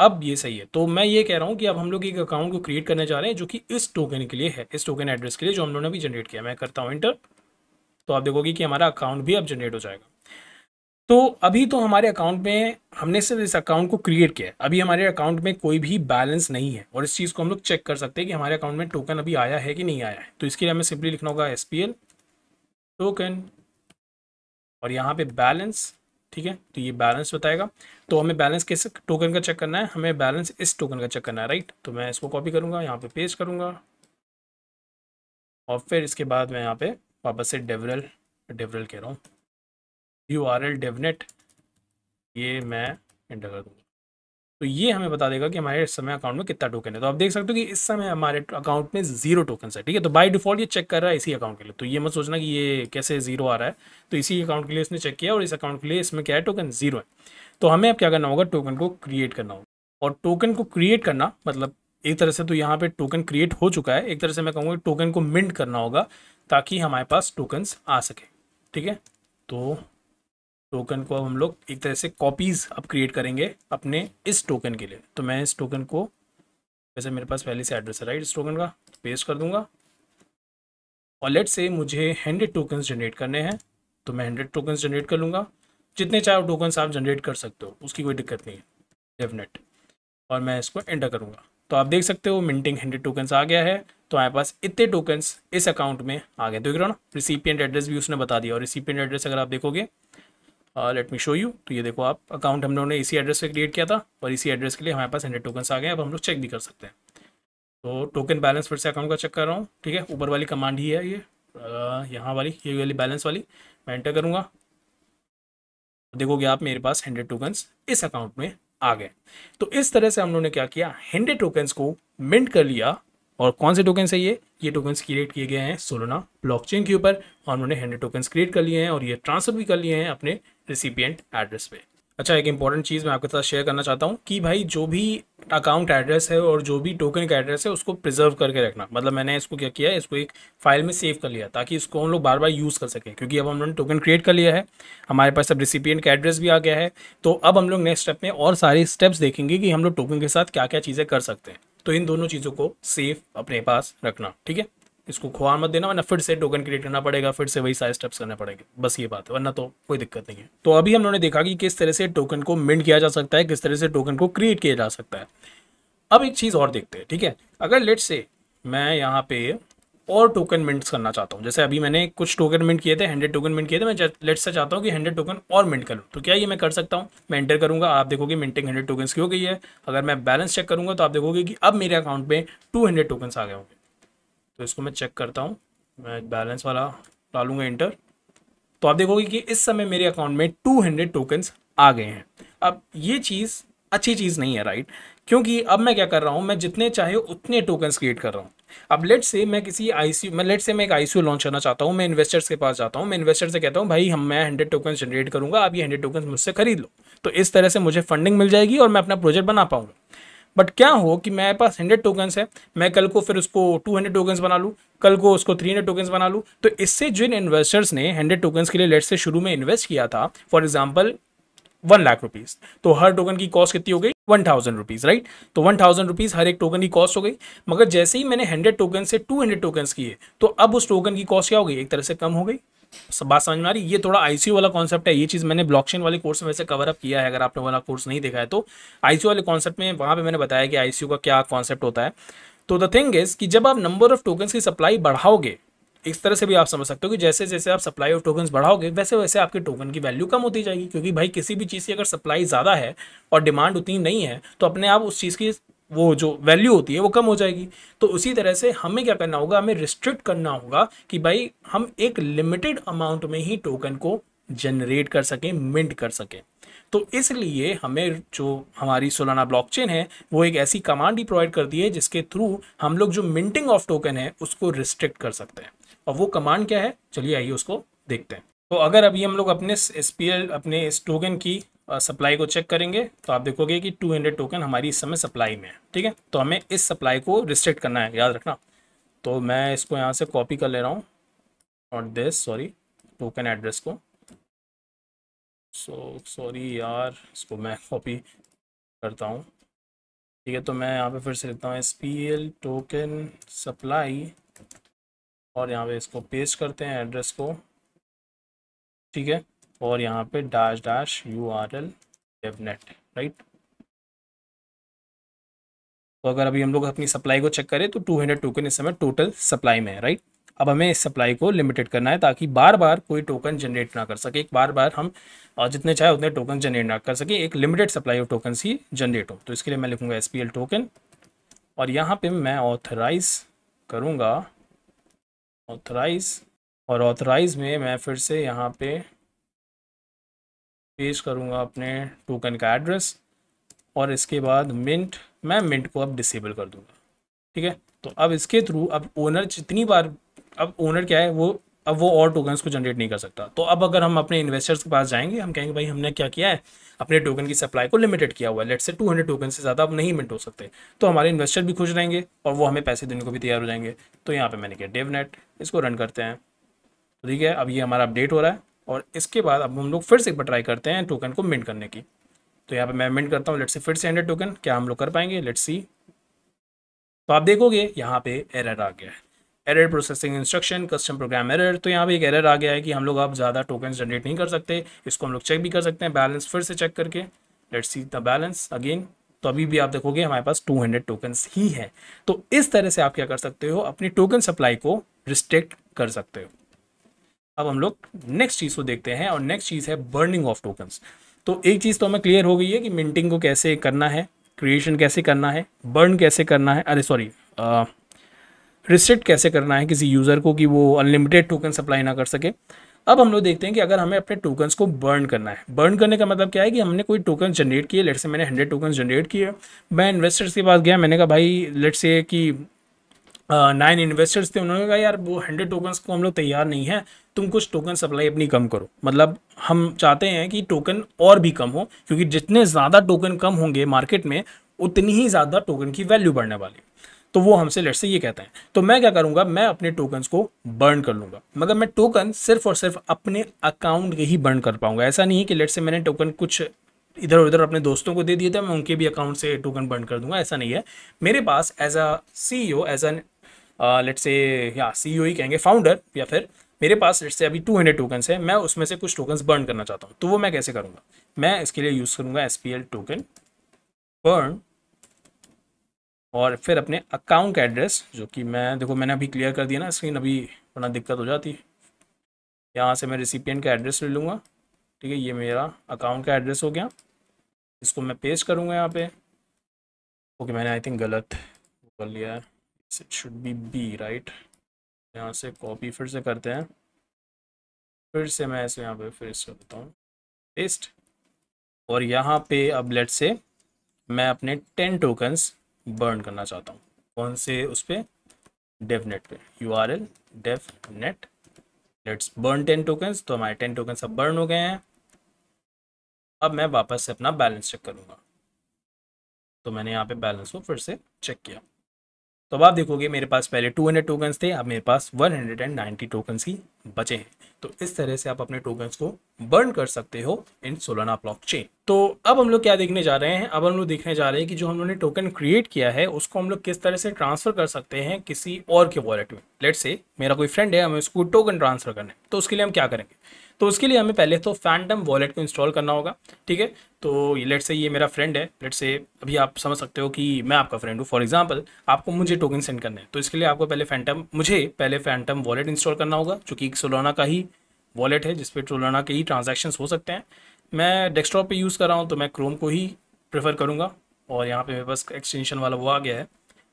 अब ये सही है तो मैं ये कह रहा हूँ कि अब हम लोग एक अकाउंट को क्रिएट करने जा रहे हैं जो कि इस टोकन के लिए है इस टोकन एड्रेस के लिए जो हम लोगों ने अभी जनरेट किया मैं करता हूँ इंटर तो आप देखोगे कि हमारा अकाउंट भी अब जनरेट हो जाएगा तो अभी तो हमारे अकाउंट में हमने सिर्फ इस अकाउंट को क्रिएट किया है अभी हमारे अकाउंट में कोई भी बैलेंस नहीं है और इस चीज़ को हम लोग चेक कर सकते हैं कि हमारे अकाउंट में टोकन अभी आया है कि नहीं आया है तो इसके लिए हमें सिंपली लिखना होगा एस टोकन और यहाँ पे बैलेंस ठीक है तो ये बैलेंस बताएगा तो हमें बैलेंस किस टोकन का चेक करना है हमें बैलेंस इस टोकन का चेक करना है राइट तो मैं इसको कॉपी करूंगा यहाँ पे पेस्ट करूंगा और फिर इसके बाद मैं यहाँ पे वापस से डेवरल डेवरल कह रहा हूँ यू आर एल डेवनेट ये मैं इंटर कर दूँगा तो ये हमें बता देगा कि हमारे इस समय अकाउंट में कितना टोकन है तो आप देख सकते हो कि इस समय हमारे अकाउंट में जीरो टोकन है ठीक है तो बाय डिफॉल्ट ये चेक कर रहा है इसी अकाउंट के लिए तो ये मत सोचना कि ये कैसे जीरो आ रहा है तो इसी अकाउंट के लिए इसने चेक किया और इस अकाउंट के लिए इसमें क्या है टोकन जीरो है तो हमें अब क्या करना होगा टोकन को क्रिएट करना होगा और टोकन को क्रिएट करना मतलब एक तरह से तो यहाँ पे टोकन क्रिएट हो चुका है एक तरह से मैं कहूँगा टोकन को मिंट करना होगा ताकि हमारे पास टोकन्स आ सके ठीक है तो टोकन को अब हम लोग एक तरह से कॉपीज़ अब क्रिएट करेंगे अपने इस टोकन के लिए तो मैं इस टोकन को वैसे मेरे पास पहले से एड्रेस है राइट इस टोकन का पेस्ट कर दूंगा और लेट से मुझे हंड्रेड टोकन्स जनरेट करने हैं तो मैं हंड्रेड टोकन्स जनरेट कर लूँगा जितने चाहे टोकन्स आप जनरेट कर सकते हो उसकी कोई दिक्कत नहीं है डेफिनेट और मैं इसको एंटर करूँगा तो आप देख सकते हो मिनटिंग हंड्रेड टोकन्स आ गया है तो हमारे पास इतने टोकन्स इस अकाउंट में आ गए देख रहे हो ना रिसिपियंट एड्रेस भी उसने बता दिया और रिसिपियंट एड्रेस अगर आप देखोगे लेट मी शो यू तो ये देखो आप अकाउंट हम लोगों ने इसी एड्रेस पे क्रिएट किया था और इसी एड्रेस के लिए हमारे पास हंड्रेड टोकन्स आ गए अब हम लोग चेक भी कर सकते हैं तो टोकन बैलेंस फिर से अकाउंट का चेक कर रहा हूँ ठीक है ऊपर वाली कमांड ही है ये uh, यहाँ वाली ये वाली बैलेंस वाली मैं एंटर करूँगा देखोगे आप मेरे पास हंड्रेड टोकन्स इस अकाउंट में आ गए तो इस तरह से हम लोगों ने क्या किया हंड्रेड टोकन्स को मिंट कर लिया और कौन से टोकन है ये ये टोकन्स क्रिएट किए गए हैं सोलोना ब्लॉकचेन के ऊपर और उन्होंने हंड्रेड टोकन्स क्रिएट कर लिए हैं और ये ट्रांसफर भी कर लिए हैं अपने रिसिपियंट एड्रेस पे अच्छा एक इंपॉर्टेंट चीज़ मैं आपके साथ शेयर करना चाहता हूँ कि भाई जो भी अकाउंट एड्रेस है और जो भी टोकन का एड्रेस है उसको प्रिजर्व करके रखना मतलब मैंने इसको क्या किया इसको एक फाइल में सेव कर लिया ताकि इसको हम लोग बार बार यूज़ कर सकें क्योंकि अब हम लोगों ने टोकन क्रिएट कर लिया है हमारे पास अब रिसिपियंट का एड्रेस भी आ गया है तो अब हम लोग नेक्स्ट स्टेप में और सारे स्टेप्स देखेंगे कि हम लोग टोकन के साथ क्या क्या चीज़ें कर सकते हैं तो इन दोनों चीज़ों को सेफ अपने पास रखना ठीक है इसको खुआ मत देना वरना फिर से टोकन क्रिएट करना पड़ेगा फिर से वही सारे स्टेप्स करने पड़ेंगे बस ये बात है वरना तो कोई दिक्कत नहीं है तो अभी हम लोगों ने देखा कि किस तरह से टोकन को मिंट किया जा सकता है किस तरह से टोकन को क्रिएट किया जा सकता है अब एक चीज़ और देखते हैं ठीक है अगर लेट से मैं यहाँ पे और टोकन मिंट्स करना चाहता हूँ जैसे अभी मैंने कुछ टोकन मिंट किए थे हंड्रेड टोकन मिंट किए थे मैं लेट से चाहता हूँ कि हंड्रेड टोकन और मिंट करूँ तो क्या ये मैं कर सकता हूँ मैं एंटर करूँगा आप देखोगे मिंटिंग हंड्रेड टोकन्स की हो गई है अगर मैं बैलेंस चेक करूँगा तो आप देखोगे कि अब मेरे अकाउंट में टू हंड्रेड आ गए होंगे तो इसको मैं चेक करता हूँ मैं बैलेंस वाला डालूंगा इंटर तो आप देखोगे कि इस समय मेरे अकाउंट में 200 टोकन्स आ गए हैं अब ये चीज़ अच्छी चीज़ नहीं है राइट क्योंकि अब मैं क्या कर रहा हूँ मैं जितने चाहे उतने टोकन्स क्रिएट कर रहा हूँ अब लेट से मैं किसी आई सी मैं लेट से मैं एक आई सी लॉन्च करना चाहता हूँ मैं इन्वेस्टर्स के पास जाता हूँ मैं इन्वेस्टर से कहता हूँ भाई हम मैं हंड्रेड टोकन जनरेट करूँगा आप ये हंड्रेड टोकन मुझसे खरीद लो तो इस तरह से मुझे फंडिंग मिल जाएगी और मैं अपना प्रोजेक्ट बना पाऊँगा बट क्या हो कि मेरे पास हंड्रेड टोकन्स है मैं कल को फिर उसको टू हंड्रेड टोकन्स बना लूँ कल को उसको थ्री हंड्रेड टोकन्स बना लूँ तो इससे जिन इन्वेस्टर्स ने हंड्रेड टोकन्स के लिए लेट से शुरू में इन्वेस्ट किया था for example one lakh rupees तो हर टोकन की कॉस्ट कितनी हो गई वन थाउजेंड रुपीज़ राइट तो वन थाउजेंड रुपीज़ हर एक टोकन की कॉस्ट हो गई मगर जैसे ही मैंने हंड्रेड टोकन से टू हंड्रेड टोकन्स किए तो अब उस टोकन की कॉस्ट क्या हो गई एक तरह से कम हो गई बात समझ में आ रही ये थोड़ा आईसीयू वाला कॉन्सेप्ट है ये चीज़ मैंने ब्लॉकचेन वाले कोर्स में वैसे कवर अप किया है अगर आपने वाला कोर्स नहीं देखा है तो आईसीयू वाले कॉन्सेप्ट में वहाँ पे मैंने बताया कि आईसीयू का क्या कॉन्सेप्ट होता है तो द थिंग इज कि जब आप नंबर ऑफ टोकन्स की सप्लाई बढ़ाओगे इस तरह से भी आप समझ सकते हो कि जैसे जैसे आप सप्लाई ऑफ टोकन्स बढ़ाओगे वैसे वैसे आपके टोकन की वैल्यू कम होती जाएगी क्योंकि भाई किसी भी चीज़ की अगर सप्लाई ज़्यादा है और डिमांड उतनी नहीं है तो अपने आप उस चीज़ की वो जो वैल्यू होती है वो कम हो जाएगी तो उसी तरह से हमें क्या करना होगा हमें रिस्ट्रिक्ट करना होगा कि भाई हम एक लिमिटेड अमाउंट में ही टोकन को जनरेट कर सकें मिंट कर सकें तो इसलिए हमें जो हमारी सोलाना ब्लॉकचेन है वो एक ऐसी कमांड ही प्रोवाइड करती है जिसके थ्रू हम लोग जो मिंटिंग ऑफ टोकन है उसको रिस्ट्रिक्ट कर सकते हैं और वो कमांड क्या है चलिए आइए उसको देखते हैं तो अगर अभी हम लोग अपने एस अपने इस टोकन की सप्लाई को चेक करेंगे तो आप देखोगे कि 200 टोकन हमारी इस समय सप्लाई में है ठीक है तो हमें इस सप्लाई को रिस्ट्रिक्ट करना है याद रखना तो मैं इसको यहाँ से कॉपी कर ले रहा हूँ not this sorry token address को सो so, सॉरी यार इसको मैं कॉपी करता हूँ ठीक है तो मैं यहाँ पे फिर से लिखता हूँ S P L token supply और यहाँ पे इसको पेस्ट करते हैं एड्रेस को ठीक है और यहाँ पे dash dash U R L devnet right तो अगर अभी हम लोग अपनी सप्लाई को चेक करें तो 200 टोकन इस समय टोटल सप्लाई में है राइट अब हमें इस सप्लाई को लिमिटेड करना है ताकि बार बार कोई टोकन जनरेट ना कर सके एक बार बार हम जितने चाहे उतने टोकन जनरेट ना कर सके एक लिमिटेड सप्लाई ऑफ टोकन ही जनरेट हो तो इसके लिए मैं लिखूंगा एस टोकन और यहाँ पे मैं ऑथराइज करूँगा ऑथराइज और ऑथराइज में मैं फिर से यहाँ पे पेश करूँगा अपने टोकन का एड्रेस और इसके बाद मिंट मैं मिंट को अब डिसेबल कर दूंगा ठीक है तो अब इसके थ्रू अब ओनर जितनी बार अब ओनर क्या है वो अब वो और टोकन को जनरेट नहीं कर सकता तो अब अगर हम अपने इन्वेस्टर्स के पास जाएंगे हम कहेंगे भाई हमने क्या किया है अपने टोकन की सप्लाई को लिमिटेड किया हुआ है लेट से 200 टोकन से ज़्यादा अब नहीं मिट हो सकते तो हमारे इन्वेस्टर भी खुश रहेंगे और वो हमें पैसे देने को भी तैयार हो जाएंगे तो यहाँ पर मैंने किया डेवनेट इसको रन करते हैं ठीक है अब ये हमारा अपडेट हो रहा है और इसके बाद अब हम लोग फिर से एक बार ट्राई करते हैं टोकन को मिंट करने की तो यहाँ पे मैं मिंट करता हूँ लेट से फिर से हंड्रेड टोकन क्या हम लोग कर पाएंगे लेट सी तो आप देखोगे यहाँ पे एरर आ गया है error processing instruction custom program error तो यहाँ पे एक एरर आ गया है कि हम लोग अब ज़्यादा टोकन जनरेट नहीं कर सकते इसको हम लोग चेक भी कर सकते हैं बैलेंस फिर से चेक करके let see the balance again तो अभी भी आप देखोगे हमारे पास 200 टोकन्स ही है तो इस तरह से आप क्या कर सकते हो अपनी टोकन सप्लाई को रिस्ट्रिक्ट कर सकते हो अब हम लोग नेक्स्ट चीज़ को देखते हैं और नेक्स्ट चीज़ है बर्निंग ऑफ टोकन्स तो एक चीज़ तो हमें क्लियर हो गई है कि मिंटिंग को कैसे करना है क्रिएशन कैसे करना है बर्न कैसे करना है अरे सॉरी रिस्ट्रिक्ट कैसे करना है किसी यूज़र को कि वो अनलिमिटेड टोकन सप्लाई ना कर सके अब हम लोग देखते हैं कि अगर हमें अपने टोकन्स को बर्न करना है बर्न करने का मतलब क्या है कि हमने कोई टोकन जनरेट किए लेट से मैंने हंड्रेड टोकन जनरेट किए मैं इन्वेस्टर्स के पास गया मैंने कहा भाई लेट से कि नाइन इन्वेस्टर्स थे उन्होंने कहा यार वो हंड्रेड टोकन्स को हम लोग तैयार नहीं है तुम कुछ टोकन सप्लाई अपनी कम करो मतलब हम चाहते हैं कि टोकन और भी कम हो क्योंकि जितने ज़्यादा टोकन कम होंगे मार्केट में उतनी ही ज़्यादा टोकन की वैल्यू बढ़ने वाली तो वो हमसे लेट से ये कहते हैं तो मैं क्या करूँगा मैं अपने टोकन्स को बर्न कर लूँगा मगर मैं टोकन सिर्फ और सिर्फ अपने अकाउंट के ही बर्न कर पाऊंगा ऐसा नहीं कि लेट से मैंने टोकन कुछ इधर उधर अपने दोस्तों को दे दिए थे मैं उनके भी अकाउंट से टोकन बर्न कर दूंगा ऐसा नहीं है मेरे पास as a C as an let's say या सी ही कहेंगे फाउंडर या फिर मेरे पास लेट से अभी टू हंड्रेड टोकन्स है मैं उसमें से कुछ टोकन्स बर्न करना चाहता हूँ तो वो मैं कैसे करूँगा मैं इसके लिए यूज़ करूँगा एस टोकन बर्न और फिर अपने अकाउंट का एड्रेस जो कि मैं देखो मैंने अभी क्लियर कर दिया ना स्क्रीन अभी वरना दिक्कत हो जाती है यहाँ से मैं रिसिपियन का एड्रेस ले लूँगा ठीक है ये मेरा अकाउंट का एड्रेस हो गया इसको मैं पेस्ट करूँगा यहाँ पे ओके मैंने आई थिंक गलत कर लिया है it should be B right यहाँ से कॉपी फिर से करते हैं फिर से मैं ऐसे यहाँ पे फिर से करता हूँ पेस्ट और यहाँ पे अब लेट से मैं अपने टेन टोकन्स बर्न करना चाहता हूँ कौन से उस पर नेट पे U R L devnet let's burn ten tokens तो हमारे टेन टोकन्स अब बर्न हो गए हैं अब मैं वापस से अपना बैलेंस चेक करूँगा तो मैंने यहाँ पे बैलेंस को फिर से चेक किया तो अब आप देखोगे मेरे पास पहले 200 टोकन्स थे अब मेरे पास 190 टोकन्स की बचे हैं तो इस तरह से आप अपने टोकन्स को बर्न कर सकते हो इन सोलाना ब्लॉकचेन तो अब हम लोग क्या देखने जा रहे हैं अब हम लोग देखने जा रहे हैं कि जो हम लोगों ने टोकन क्रिएट किया है उसको हम लोग किस तरह से ट्रांसफर कर सकते हैं किसी और के वॉलेट में लेट से मेरा कोई फ्रेंड है हमें उसको टोकन ट्रांसफर करना है तो उसके लिए हम क्या करेंगे तो उसके लिए हमें पहले तो फैंडम वॉलेट को इंस्टॉल करना होगा ठीक है तो लेट से ये मेरा फ्रेंड है लेट से अभी आप समझ सकते हो कि मैं आपका फ्रेंड हूँ फॉर एग्जाम्पल आपको मुझे टोकन सेंड करना है तो इसके लिए आपको पहले फैंटम मुझे पहले फैंटम वॉलेट इंस्टॉल करना होगा चूँकि एक सोलाना का ही वॉलेट है जिसपे सोलाना के ही ट्रांजेक्शन हो सकते हैं मैं डेस्कटॉप पर यूज़ कर रहा हूँ तो मैं क्रोम को ही प्रेफर करूँगा और यहाँ पर मेरे पास एक्सटेंशन वाला वो आ गया है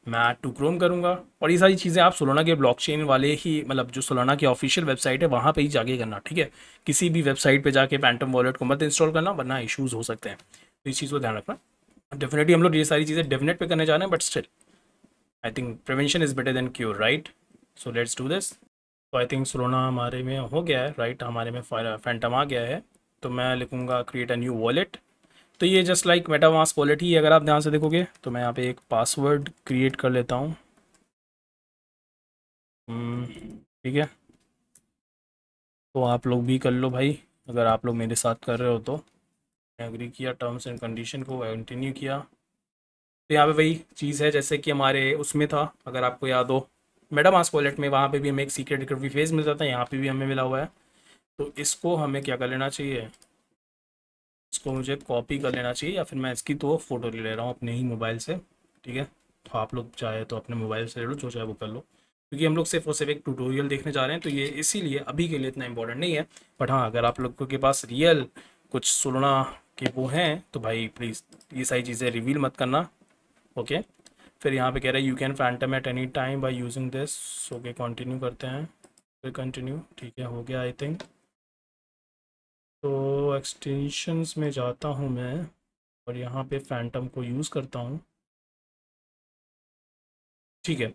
मैं टू क्रोम करूँगा और ये सारी चीज़ें आप सोलाना के ब्लॉकचेन वाले ही मतलब जो सोलाना की ऑफिशियल वेबसाइट है वहाँ पे ही जाके करना ठीक है किसी भी वेबसाइट पे जाके पैंटम वॉलेट को मत इंस्टॉल करना वरना इशूज़ हो सकते हैं तो इस चीज़ को ध्यान रखना डेफिनेटली हम लोग ये सारी चीज़ें डेफिनेट पे करने जा रहे हैं but still I think prevention is better than cure right so let's do this तो आई थिंक सोलोना हमारे में हो गया है राइट right? हमारे में फैंटम आ गया है तो मैं लिखूँगा क्रिएट अ न्यू वॉलेट तो ये जस्ट लाइक मेटामास्क वॉलेट ही अगर आप ध्यान से देखोगे तो मैं यहाँ पे एक पासवर्ड क्रिएट कर लेता हूँ हम्म, ठीक है तो आप लोग भी कर लो भाई अगर आप लोग मेरे साथ कर रहे हो तो एग्री किया टर्म्स एंड कंडीशन को कंटिन्यू किया तो यहाँ पे वही चीज़ है जैसे कि हमारे उसमें था अगर आपको याद हो मैडम आस वॉलेट में वहाँ पे भी हमें एक सीक्रेट रिकवरी फेज मिल जाता है यहाँ पे भी हमें मिला हुआ है तो इसको हमें क्या कर लेना चाहिए इसको मुझे कॉपी कर लेना चाहिए या फिर मैं इसकी तो फ़ोटो ले ले रहा हूँ अपने ही मोबाइल से ठीक है तो आप लोग चाहे तो अपने मोबाइल से ले लो जो चाहे वो कर लो क्योंकि हम लोग सिर्फ और सिर्फ एक ट्यूटोरियल देखने जा रहे हैं तो ये इसीलिए अभी के लिए इतना इंपॉर्टेंट नहीं है बट हाँ अगर आप लोगों के पास रियल कुछ सुलना के वो हैं तो भाई प्लीज़ ये सारी चीज़ें रिवील मत करना ओके फिर यहाँ पे कह रहे हैं you can Phantom at any time by using this okay continue करते हैं फिर कंटिन्यू ठीक है हो गया आई थिंक तो एक्सटेंशंस में जाता हूँ मैं और यहाँ पे फैंटम को यूज़ करता हूँ ठीक है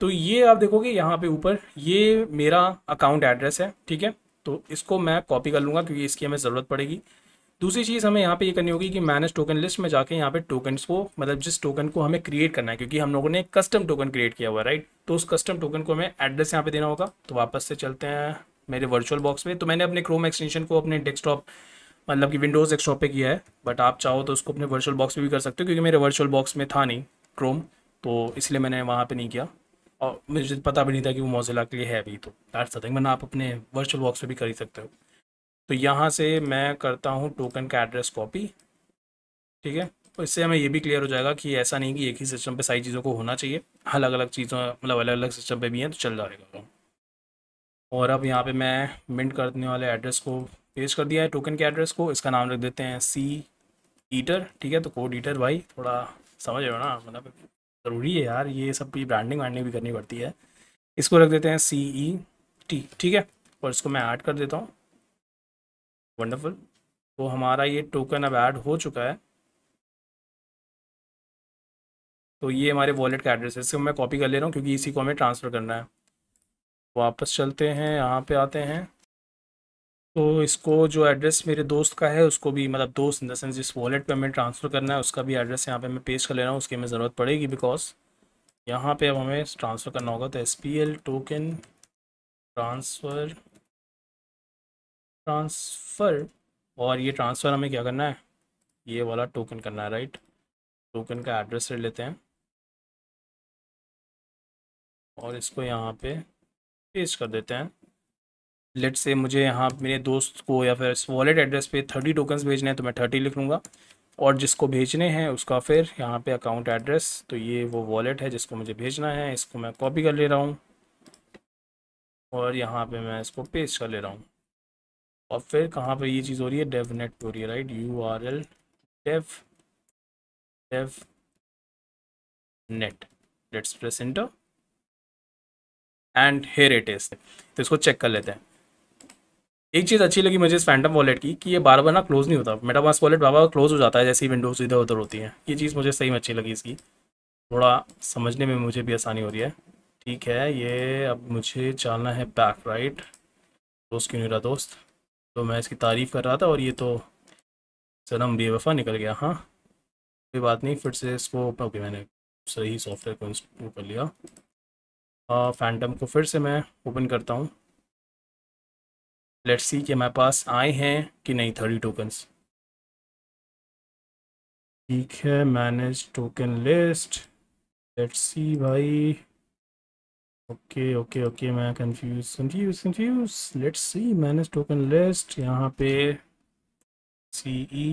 तो ये आप देखोगे यहाँ पे ऊपर ये मेरा अकाउंट एड्रेस है ठीक है तो इसको मैं कॉपी कर लूँगा क्योंकि इसकी हमें ज़रूरत पड़ेगी दूसरी चीज़ हमें यहाँ पे ये करनी होगी कि मैनेज टोकन लिस्ट में जाके यहाँ पे टोकन्स को मतलब जिस टोकन को हमें क्रिएट करना है क्योंकि हम लोगों ने कस्टम टोकन क्रिएट किया हुआ है राइट तो उस कस्टम टोकन को हमें एड्रेस यहाँ पे देना होगा तो वापस से चलते हैं मेरे वर्चुअल बॉक्स में तो मैंने अपने क्रोम एक्सटेंशन को अपने डेस्कटॉप मतलब कि विंडोज़ डेस्कटॉप पे किया है बट आप चाहो तो उसको अपने वर्चुअल बॉक्स में भी कर सकते हो क्योंकि मेरे वर्चुअल बॉक्स में था नहीं क्रोम तो इसलिए मैंने वहाँ पर नहीं किया और मुझे पता भी नहीं था कि वो मोजिला के लिए है अभी तो दैट्स द थिंग वरना आप अपने वर्चुअल बॉक्स में भी कर ही सकते हो तो यहाँ से मैं करता हूँ टोकन का एड्रेस कॉपी ठीक है तो इससे हमें ये भी क्लियर हो जाएगा कि ऐसा नहीं कि एक ही सिस्टम पे सारी चीज़ों को होना चाहिए अलग अलग चीज़ों मतलब अलग अलग सिस्टम पे भी हैं तो चल जाएगा और अब यहाँ पे मैं मिंट करने वाले एड्रेस को पेश कर दिया है टोकन के एड्रेस को इसका नाम रख देते हैं सी ईटर ठीक है तो कोड ईटर भाई थोड़ा समझ रहे हो ना मतलब ज़रूरी है यार ये सब भी ब्रांडिंग वांडिंग भी करनी पड़ती है इसको रख देते हैं सी ई टी ठीक है और इसको मैं ऐड कर देता हूँ वंडरफुल तो हमारा ये टोकन अब ऐड हो चुका है तो ये हमारे वॉलेट का एड्रेस है इसको मैं कॉपी कर ले रहा हूँ क्योंकि इसी को हमें ट्रांसफ़र करना है वापस चलते हैं यहाँ पे आते हैं तो इसको जो एड्रेस मेरे दोस्त का है उसको भी मतलब दोस्त इन देंस जिस वॉलेट पे हमें ट्रांसफ़र करना है उसका भी एड्रेस यहाँ पे मैं पेश कर ले रहा हूँ उसकी हमें ज़रूरत पड़ेगी बिकॉज यहाँ पे अब हमें ट्रांसफ़र करना होगा तो एस टोकन ट्रांसफ़र ट्रांसफ़र और ये ट्रांसफ़र हमें क्या करना है ये वाला टोकन करना है राइट टोकन का एड्रेस ले लेते हैं और इसको यहाँ पे पेश कर देते हैं लेट से मुझे यहाँ मेरे दोस्त को या फिर वॉलेट एड्रेस पे थर्टी टोकन्स भेजने हैं तो मैं थर्टी लिख लूँगा और जिसको भेजने हैं उसका फिर यहाँ पे अकाउंट एड्रेस तो ये वो वॉलेट है जिसको मुझे भेजना है इसको मैं कॉपी कर ले रहा हूँ और यहाँ पे मैं इसको पेश कर ले रहा हूँ और फिर कहाँ पे ये चीज़ हो रही है डेव नेट हो रही है right U R L dev dev net let's press enter and here it is तो इसको चेक कर लेते हैं एक चीज़ अच्छी लगी मुझे इस फैंटम वॉलेट की कि ये बार बार ना क्लोज नहीं होता मेटामास वॉलेट बार बार क्लोज हो जाता है जैसे ही विंडोज इधर उधर होती है ये चीज़ मुझे सही में अच्छी लगी इसकी थोड़ा समझने में मुझे भी आसानी हो रही है ठीक है ये अब मुझे चलना है बैक राइट दोस्त क्यों नहीं रहा दोस्त तो मैं इसकी तारीफ़ कर रहा था और ये तो सनम बेवफा निकल गया हाँ कोई बात नहीं फिर से इसको ओके मैंने सही सॉफ्टवेयर को इंस्टॉल कर लिया फैंटम को फिर से मैं ओपन करता हूँ लेट्स सी कि हमारे पास आए हैं कि नहीं थर्टी टोकन्स ठीक है manage token list let's see भाई ओके ओके ओके मैं confuse confuse confuse let's see manage token list यहाँ पे सी ई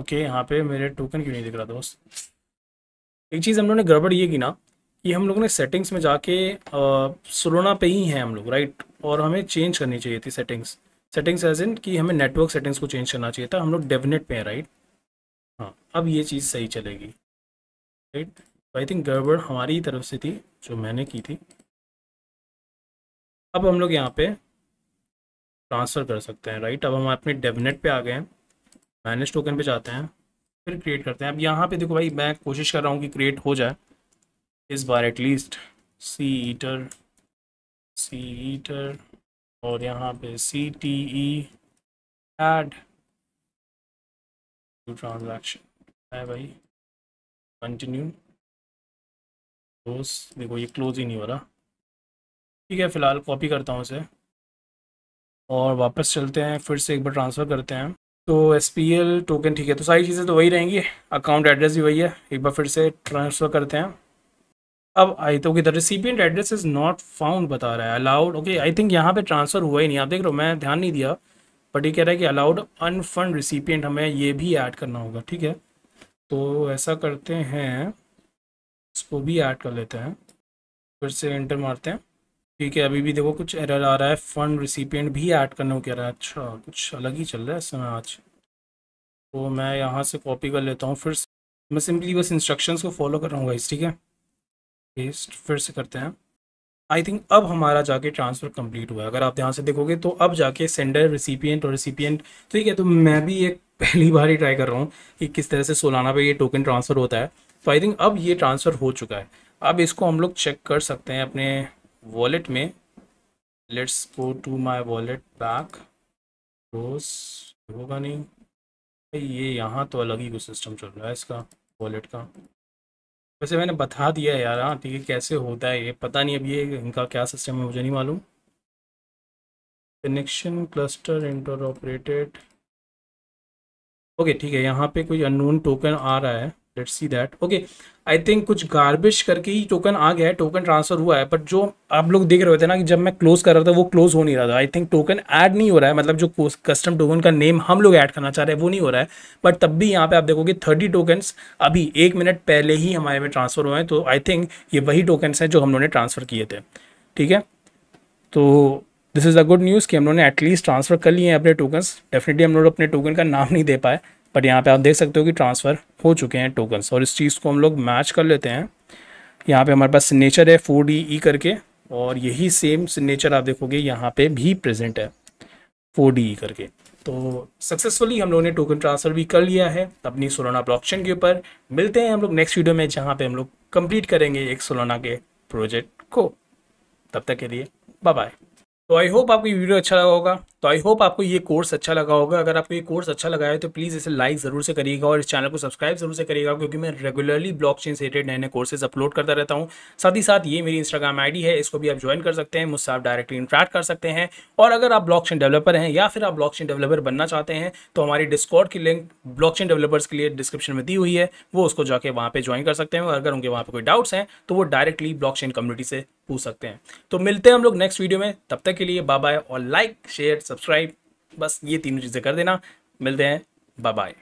ओके यहाँ पे मेरे टोकन क्यों नहीं दिख रहा दोस्त एक चीज़ हम लोगों ने गड़बड़ ये की ना ये हम लोग ने सेटिंग्स में जाके सोलोना पे ही हैं हम लोग राइट और हमें चेंज करनी चाहिए थी सेटिंग्स सेटिंग्स एज इन कि हमें नेटवर्क सेटिंग्स को चेंज करना चाहिए था हम लोग डेफिनेट पे हैं राइट हाँ अब ये चीज़ सही चलेगी राइट आई थिंक गड़बड़ हमारी ही तरफ से थी जो मैंने की थी अब हम लोग यहाँ पे ट्रांसफ़र कर सकते हैं राइट अब हम अपने डेफिनेट पे आ गए हैं मैनेज टोकन पे जाते हैं फिर क्रिएट करते हैं अब यहाँ पे देखो भाई मैं कोशिश कर रहा हूँ कि क्रिएट हो जाए इस बार एटलीस्ट सी ईटर सी ईटर और यहाँ पे सी टी ई एड टू ट्रांजेक्शन है भाई कंटिन्यू क्लोज देखो ये क्लोज ही नहीं हो रहा ठीक है फ़िलहाल कॉपी करता हूँ उसे और वापस चलते हैं फिर से एक बार ट्रांसफ़र करते हैं तो एस पी एल टोकन ठीक है तो सारी चीज़ें तो वही रहेंगी अकाउंट एड्रेस भी वही है एक बार फिर से ट्रांसफ़र करते हैं अब आई तो okay recipient address is not found बता रहा है अलाउड ओके आई थिंक यहाँ पे ट्रांसफर हुआ ही नहीं आप देख रहे हो मैं ध्यान नहीं दिया बट ये कह रहा है कि अलाउड अनफंड रिसिपियंट हमें ये भी ऐड करना होगा ठीक है तो ऐसा करते हैं इसको भी ऐड कर लेते हैं फिर से एंटर मारते हैं ठीक है अभी भी देखो कुछ एरर आ रहा है फंड रिसिपियंट भी ऐड करने को कह रहा है अच्छा कुछ अलग ही चल रहा है समय आज तो मैं यहाँ से कॉपी कर लेता हूँ फिर मैं सिंपली बस इंस्ट्रक्शंस को फॉलो कर रहा हूँ इस ठीक है पेस्ट फिर से करते हैं आई थिंक अब हमारा जाके ट्रांसफ़र कंप्लीट हुआ है अगर आप यहाँ से देखोगे तो अब जाके सेंडर रिसिपियंट और रिसिपियंट तो ठीक है तो मैं भी एक पहली बार ही ट्राई कर रहा हूँ कि किस तरह से सोलाना पे ये टोकन ट्रांसफ़र होता है तो आई थिंक अब ये ट्रांसफ़र हो चुका है अब इसको हम लोग चेक कर सकते हैं अपने वॉलेट में let's go to my wallet back रोज होगा नहीं ये यहाँ तो अलग ही कुछ सिस्टम चल रहा है इसका वॉलेट का वैसे मैंने बता दिया है यार हाँ ठीक है कैसे होता है ये पता नहीं अब ये इनका क्या सिस्टम है मुझे नहीं मालूम कनेक्शन क्लस्टर इंटर ओके ठीक है यहाँ पे कोई अननोन टोकन आ रहा है let's see that okay I think कुछ गार्बेज करके ही टोकन आ गया है टोकन ट्रांसफर हुआ है बट जो आप लोग देख रहे थे ना कि जब मैं क्लोज कर रहा था वो क्लोज हो नहीं रहा था आई थिंक टोकन ऐड नहीं हो रहा है मतलब जो कस्टम टोकन का नेम हम लोग ऐड करना चाह रहे हैं वो नहीं हो रहा है बट तब भी यहाँ पे आप देखोगे थर्टी टोकन्स अभी एक मिनट पहले ही हमारे में ट्रांसफर हुए हैं तो आई थिंक ये वही टोकन हैं जो हम लोगों ने ट्रांसफर किए थे ठीक है तो this is the good news कि हम लोगों ने एटलीस्ट ट्रांसफ़र कर लिए हैं अपने टोकन्स डेफिनेटली हम लोग अपने टोकन का नाम नहीं दे पाए बट यहाँ पे आप देख सकते हो कि ट्रांसफ़र हो चुके हैं टोकन्स और इस चीज़ को हम लोग मैच कर लेते हैं यहाँ पे हमारे पास सिग्नेचर है फोर डी ई करके और यही सेम सिग्नेचर आप देखोगे यहाँ पे भी प्रेजेंट है फोर डी ई करके तो सक्सेसफुली हम लोगों ने टोकन ट्रांसफ़र भी कर लिया है अपनी सोलाना ब्लॉक के ऊपर मिलते हैं हम लोग नेक्स्ट वीडियो में जहाँ पर हम लोग कंप्लीट करेंगे एक सोलाना के प्रोजेक्ट को तब तक के लिए बाय बाय तो आई होप आपको वीडियो अच्छा लगा होगा तो आई होप आपको ये कोर्स अच्छा लगा होगा अगर आपको ये कोर्स अच्छा लगा है तो प्लीज़ इसे लाइक ज़रूर से करिएगा और इस चैनल को सब्सक्राइब जरूर से करिएगा क्योंकि मैं रेगुलरली ब्लॉक चेन से रिलेटेड नए नए कोर्सेज अपलोड करता रहता हूँ साथ ही साथ ये मेरी इंस्टाग्राम आईडी है इसको भी आप ज्वाइन कर सकते हैं मुझसे आप डायरेक्टली इंट्रैक्ट कर सकते हैं और अगर आप ब्लॉक डेवलपर हैं या फिर आप ब्लॉक चेन डेवलपर बनना चाहते हैं तो हमारी डिस्कॉर्ड की लिंक ब्लॉक डेवलपर्स के लिए डिस्क्रिप्शन में दी हुई है वो उसको जाके वहाँ पर ज्वाइन कर सकते हैं और अगर उनके वहाँ पर कोई डाउट्स हैं तो वो डायरेक्टली ब्लॉक चेन कम्युनिटी से पूछ सकते हैं तो मिलते हैं हम लोग नेक्स्ट वीडियो में तब तक के लिए बाय बाय और लाइक शेयर सब्सक्राइब बस ये तीनों चीज़ें कर देना मिलते हैं बाय बाय